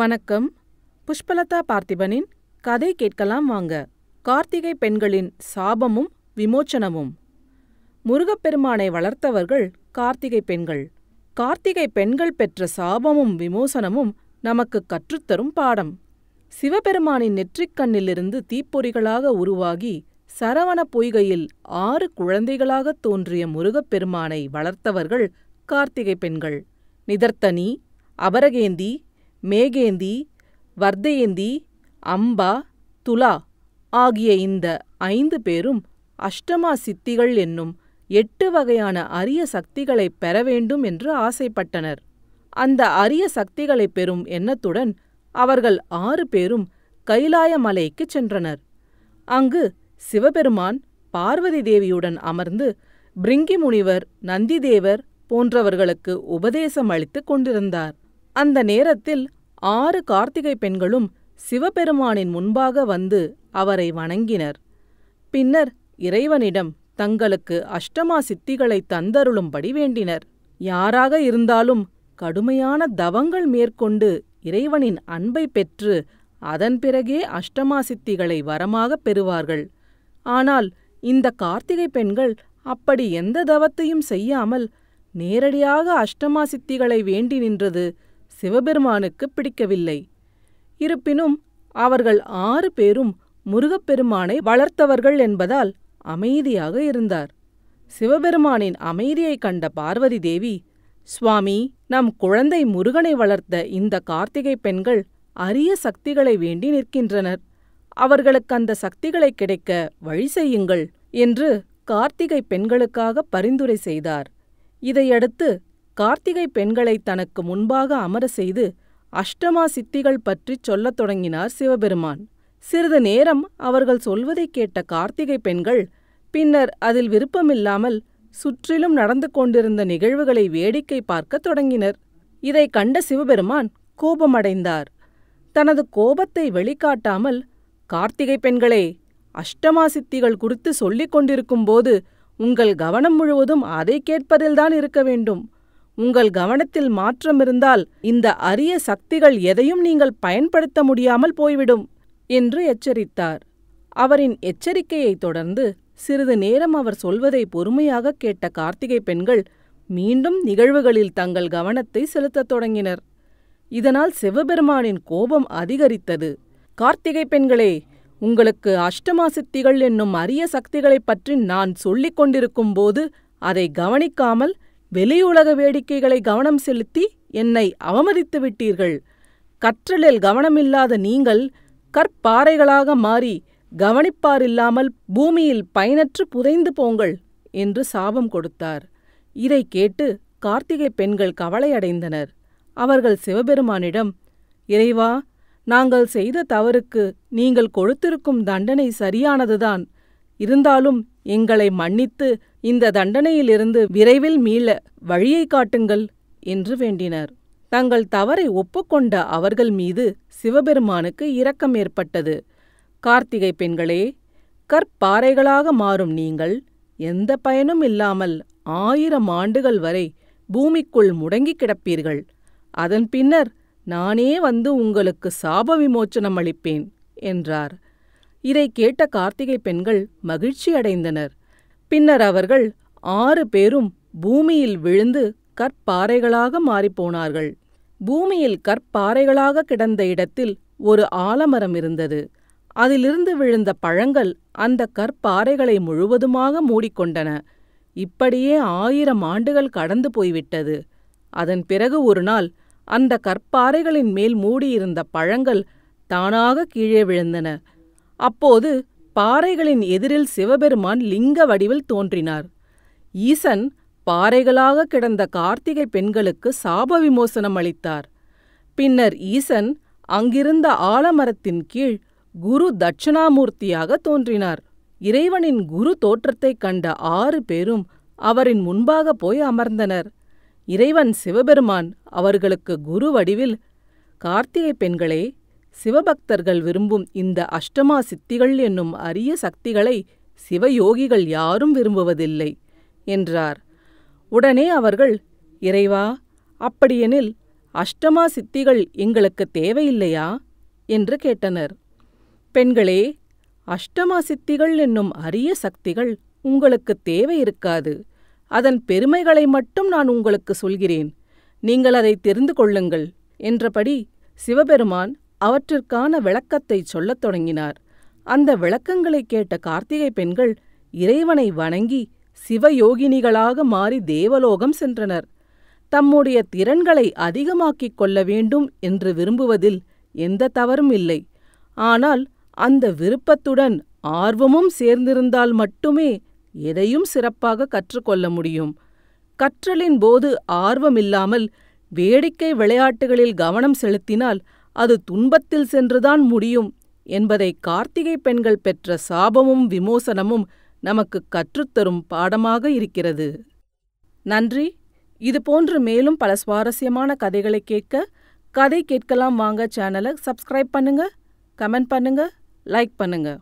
வணக்கம் புஷ்பலதா பார்த்திபனின் கதை கேட்கலாம் வாங்க கார்த்திகை பெண்களின் சாபமும் விமோச்சனமும் முருகப்பெருமானை வளர்த்தவர்கள் கார்த்திகை பெண்கள் கார்த்திகை பெண்கள் பெற்ற சாபமும் விமோசனமும் நமக்கு கற்றுத்தரும் பாடம் சிவபெருமானின் நெற்றிக்கண்ணிலிருந்து தீப்பொறிகளாக உருவாகி சரவண பொய்கையில் ஆறு குழந்தைகளாகத் தோன்றிய முருகப்பெருமானை வளர்த்தவர்கள் கார்த்திகை பெண்கள் நிதர்த்தனி அபரகேந்தி மேகேந்தி வர்தயந்தி அம்பா துலா ஆகிய இந்த ஐந்து பேரும் அஷ்டமா சித்திகள் என்னும் எட்டு வகையான அரிய சக்திகளைப் பெற வேண்டும் என்று ஆசைப்பட்டனர் அந்த அரிய சக்திகளைப் பெறும் எண்ணத்துடன் அவர்கள் ஆறு பேரும் கைலாய மலைக்குச் சென்றனர் அங்கு சிவபெருமான் பார்வதி தேவியுடன் அமர்ந்து பிரிங்கி முனிவர் நந்திதேவர் போன்றவர்களுக்கு உபதேசம் அளித்துக் கொண்டிருந்தார் அந்த நேரத்தில் ஆறு கார்த்திகை பெண்களும் சிவபெருமானின் முன்பாக வந்து அவரை வணங்கினர் பின்னர் இறைவனிடம் தங்களுக்கு அஷ்டமா சித்திகளை தந்தருளும்படி வேண்டினர் யாராக இருந்தாலும் கடுமையான தவங்கள் மேற்கொண்டு இறைவனின் அன்பை பெற்று அதன் பிறகே அஷ்டமா சித்திகளை வரமாகப் பெறுவார்கள் ஆனால் இந்த கார்த்திகை பெண்கள் அப்படி எந்த தவத்தையும் செய்யாமல் நேரடியாக அஷ்டமா சித்திகளை வேண்டி நின்றது சிவபெருமானுக்கு பிடிக்கவில்லை இருப்பினும் அவர்கள் ஆறு பேரும் முருகப்பெருமானை வளர்த்தவர்கள் என்பதால் அமைதியாக இருந்தார் சிவபெருமானின் அமைதியைக் கண்ட பார்வதி தேவி சுவாமி நம் குழந்தை முருகனை வளர்த்த இந்த கார்த்திகை பெண்கள் அரிய சக்திகளை வேண்டி நிற்கின்றனர் அவர்களுக்கு அந்த சக்திகளை கிடைக்க வழி செய்யுங்கள் என்று கார்த்திகை பெண்களுக்காக பரிந்துரை செய்தார் இதையடுத்து கார்த்திகை பெண்களை தனக்கு முன்பாக அமர செய்து அஷ்டமா சித்திகள் பற்றிச் சொல்லத் தொடங்கினார் சிவபெருமான் சிறிது நேரம் அவர்கள் சொல்வதைக் கேட்ட கார்த்திகை பெண்கள் பின்னர் அதில் விருப்பமில்லாமல் சுற்றிலும் நடந்து கொண்டிருந்த நிகழ்வுகளை வேடிக்கை பார்க்கத் தொடங்கினர் இதைக் கண்ட சிவபெருமான் கோபமடைந்தார் தனது கோபத்தை வெளிக்காட்டாமல் கார்த்திகை பெண்களே அஷ்டமா சித்திகள் குறித்து சொல்லிக் கொண்டிருக்கும்போது உங்கள் கவனம் முழுவதும் அதை கேட்பதில்தான் இருக்க வேண்டும் உங்கள் கவனத்தில் மாற்றம் இருந்தால் இந்த அரிய சக்திகள் எதையும் நீங்கள் பயன்படுத்த முடியாமல் போய்விடும் என்று எச்சரித்தார் அவரின் எச்சரிக்கையைத் தொடர்ந்து சிறிது நேரம் அவர் சொல்வதை பொறுமையாக கேட்ட கார்த்திகை பெண்கள் மீண்டும் நிகழ்வுகளில் தங்கள் கவனத்தை செலுத்தத் தொடங்கினர் இதனால் சிவபெருமானின் கோபம் அதிகரித்தது கார்த்திகை பெண்களே உங்களுக்கு அஷ்டமா சித்திகள் என்னும் அரிய சக்திகளைப் பற்றி நான் சொல்லிக் கொண்டிருக்கும் போது அதை கவனிக்காமல் வெளியுலக வேடிக்கைகளை கவனம் செலுத்தி என்னை அவமதித்து விட்டீர்கள் கற்றலில் கவனமில்லாத நீங்கள் கற்பாறைகளாக மாறி கவனிப்பாரில்லாமல் பூமியில் பயனற்று புதைந்து போங்கள் என்று சாபம் கொடுத்தார் இதை கேட்டு கார்த்திகை பெண்கள் கவலையடைந்தனர் அவர்கள் சிவபெருமானிடம் இறைவா நாங்கள் செய்த தவறுக்கு நீங்கள் கொடுத்திருக்கும் தண்டனை சரியானதுதான் இருந்தாலும் எங்களை மன்னித்து இந்த தண்டனையிலிருந்து விரைவில் மீள வழியை காட்டுங்கள் என்று வேண்டினர் தங்கள் தவறை ஒப்புக்கொண்ட அவர்கள் மீது சிவபெருமானுக்கு இரக்கம் ஏற்பட்டது கார்த்திகை பெண்களே கற்பாறைகளாக மாறும் நீங்கள் எந்த பயனும் இல்லாமல் ஆயிரம் ஆண்டுகள் வரை பூமிக்குள் முடங்கிக் கிடப்பீர்கள் அதன் பின்னர் நானே வந்து உங்களுக்கு சாப விமோச்சனம் அளிப்பேன் என்றார் இதை கேட்ட கார்த்திகை பெண்கள் மகிழ்ச்சியடைந்தனர் பின்னர் அவர்கள் ஆறு பேரும் பூமியில் விழுந்து கற்பாறைகளாக மாறிப்போனார்கள் பூமியில் கற்பாறைகளாக கிடந்த இடத்தில் ஒரு ஆலமரம் இருந்தது அதிலிருந்து விழுந்த பழங்கள் அந்த கற்பாறைகளை முழுவதுமாக மூடிக்கொண்டன இப்படியே ஆயிரம் ஆண்டுகள் கடந்து போய்விட்டது அதன் பிறகு ஒரு நாள் அந்த கற்பாறைகளின் மேல் மூடியிருந்த பழங்கள் தானாக கீழே விழுந்தன அப்போது பாறைகளின் எதிரில் சிவபெருமான் லிங்க வடிவில் தோன்றினார் ஈசன் பாறைகளாக கிடந்த கார்த்திகை பெண்களுக்கு சாப விமோசனம் அளித்தார் பின்னர் ஈசன் அங்கிருந்த ஆலமரத்தின் கீழ் குரு தட்சிணாமூர்த்தியாக தோன்றினார் இறைவனின் குரு தோற்றத்தைக் கண்ட ஆறு பேரும் அவரின் முன்பாக போய் அமர்ந்தனர் இறைவன் சிவபெருமான் அவர்களுக்கு குரு வடிவில் கார்த்திகை பெண்களே சிவபக்தர்கள் விரும்பும் இந்த அஷ்டமா சித்திகள் என்னும் அரிய சக்திகளை சிவயோகிகள் யாரும் விரும்புவதில்லை என்றார் உடனே அவர்கள் இறைவா அப்படியெனில் அஷ்டமா சித்திகள் எங்களுக்கு தேவையில்லையா என்று கேட்டனர் பெண்களே அஷ்டமா சித்திகள் என்னும் அரிய சக்திகள் உங்களுக்கு தேவை இருக்காது அதன் பெருமைகளை மட்டும் நான் உங்களுக்கு சொல்கிறேன் நீங்கள் அதை தெரிந்து கொள்ளுங்கள் என்றபடி சிவபெருமான் அவற்றிற்கான விளக்கத்தை சொல்லத் தொடங்கினார் அந்த விளக்கங்களை கேட்ட கார்த்திகை பெண்கள் இறைவனை வணங்கி சிவயோகினிகளாக மாறி தேவலோகம் சென்றனர் தம்முடைய திறன்களை அதிகமாக்கிக் கொள்ள வேண்டும் என்று விரும்புவதில் எந்த தவறும் இல்லை ஆனால் அந்த விருப்பத்துடன் ஆர்வமும் சேர்ந்திருந்தால் மட்டுமே எதையும் சிறப்பாக கற்றுக்கொள்ள முடியும் கற்றலின் போது ஆர்வமில்லாமல் வேடிக்கை விளையாட்டுகளில் கவனம் செலுத்தினால் அது துன்பத்தில் சென்றுதான் முடியும் என்பதை கார்த்திகை பெண்கள் பெற்ற சாபமும் விமோசனமும் நமக்கு கற்றுத்தரும் பாடமாக இருக்கிறது நன்றி இதுபோன்று மேலும் பல சுவாரஸ்யமான கதைகளை கேட்க கதை கேட்கலாம் வாங்க சேனலை சப்ஸ்கிரைப் பண்ணுங்க கமெண்ட் பண்ணுங்க லைக் பண்ணுங்க